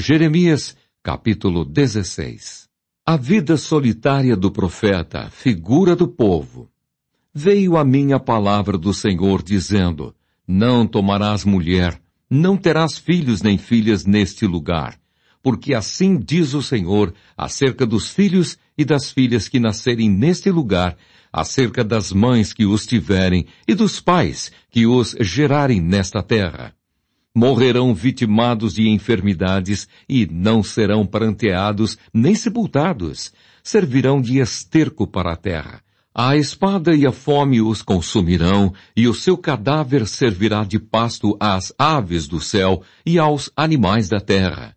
Jeremias, capítulo 16. A vida solitária do profeta, figura do povo. Veio a minha palavra do Senhor dizendo, Não tomarás mulher, não terás filhos nem filhas neste lugar, porque assim diz o Senhor acerca dos filhos e das filhas que nascerem neste lugar, acerca das mães que os tiverem e dos pais que os gerarem nesta terra morrerão vitimados de enfermidades e não serão pranteados nem sepultados. Servirão de esterco para a terra. A espada e a fome os consumirão, e o seu cadáver servirá de pasto às aves do céu e aos animais da terra.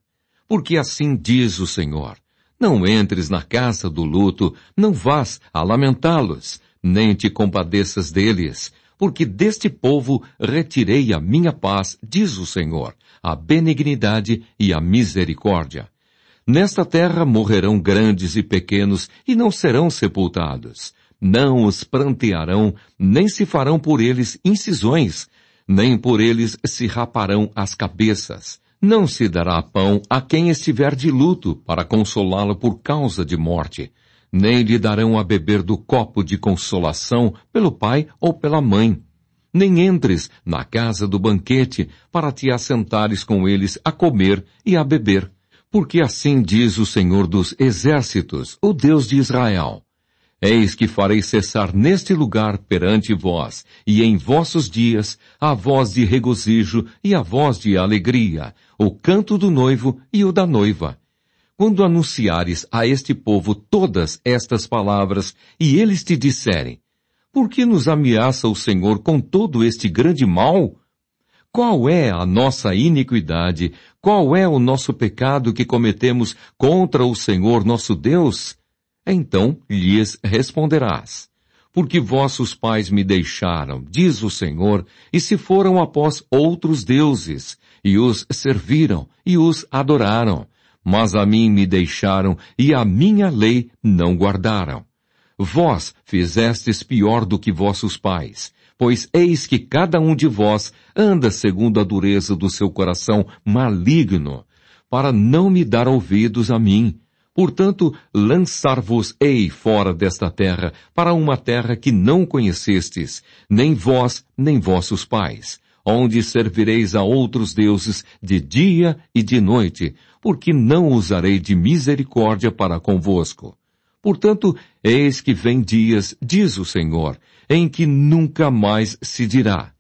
Porque assim diz o Senhor, não entres na casa do luto, não vás a lamentá-los, nem te compadeças deles, porque deste povo retirei a minha paz, diz o Senhor, a benignidade e a misericórdia. Nesta terra morrerão grandes e pequenos, e não serão sepultados. Não os prantearão, nem se farão por eles incisões, nem por eles se raparão as cabeças. Não se dará pão a quem estiver de luto para consolá-lo por causa de morte nem lhe darão a beber do copo de consolação pelo pai ou pela mãe. Nem entres na casa do banquete para te assentares com eles a comer e a beber. Porque assim diz o Senhor dos Exércitos, o Deus de Israel. Eis que farei cessar neste lugar perante vós, e em vossos dias, a voz de regozijo e a voz de alegria, o canto do noivo e o da noiva quando anunciares a este povo todas estas palavras e eles te disserem, por que nos ameaça o Senhor com todo este grande mal? Qual é a nossa iniquidade? Qual é o nosso pecado que cometemos contra o Senhor nosso Deus? Então lhes responderás porque vossos pais me deixaram, diz o Senhor, e se foram após outros deuses, e os serviram, e os adoraram mas a mim me deixaram e a minha lei não guardaram. Vós fizestes pior do que vossos pais, pois eis que cada um de vós anda segundo a dureza do seu coração maligno, para não me dar ouvidos a mim. Portanto, lançar-vos-ei fora desta terra, para uma terra que não conhecestes, nem vós, nem vossos pais, onde servireis a outros deuses de dia e de noite, porque não usarei de misericórdia para convosco. Portanto, eis que vem dias, diz o Senhor, em que nunca mais se dirá.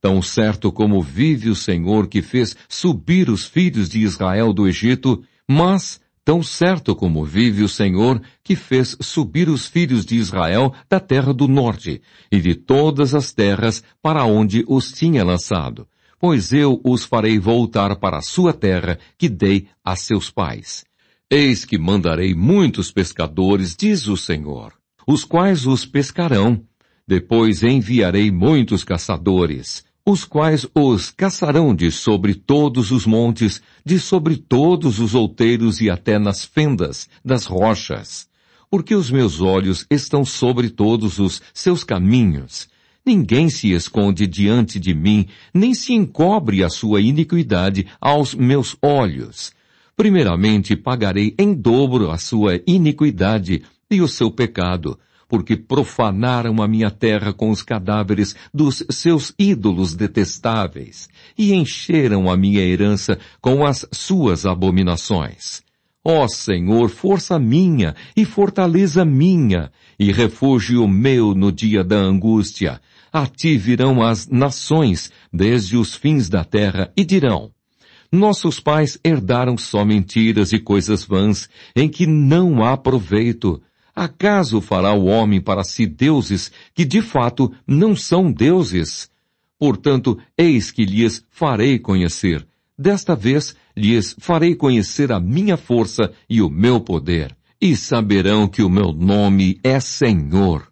Tão certo como vive o Senhor que fez subir os filhos de Israel do Egito, mas tão certo como vive o Senhor que fez subir os filhos de Israel da terra do norte e de todas as terras para onde os tinha lançado, pois eu os farei voltar para a sua terra que dei a seus pais. Eis que mandarei muitos pescadores, diz o Senhor, os quais os pescarão. Depois enviarei muitos caçadores, os quais os caçarão de sobre todos os montes, de sobre todos os outeiros e até nas fendas das rochas. Porque os meus olhos estão sobre todos os seus caminhos. Ninguém se esconde diante de mim, nem se encobre a sua iniquidade aos meus olhos. Primeiramente pagarei em dobro a sua iniquidade e o seu pecado, porque profanaram a minha terra com os cadáveres dos seus ídolos detestáveis, e encheram a minha herança com as suas abominações. Ó Senhor, força minha e fortaleza minha, e refúgio meu no dia da angústia. A ti virão as nações desde os fins da terra e dirão, nossos pais herdaram só mentiras e coisas vãs, em que não há proveito. Acaso fará o homem para si deuses que de fato não são deuses? Portanto, eis que lhes farei conhecer. Desta vez lhes farei conhecer a minha força e o meu poder, e saberão que o meu nome é Senhor.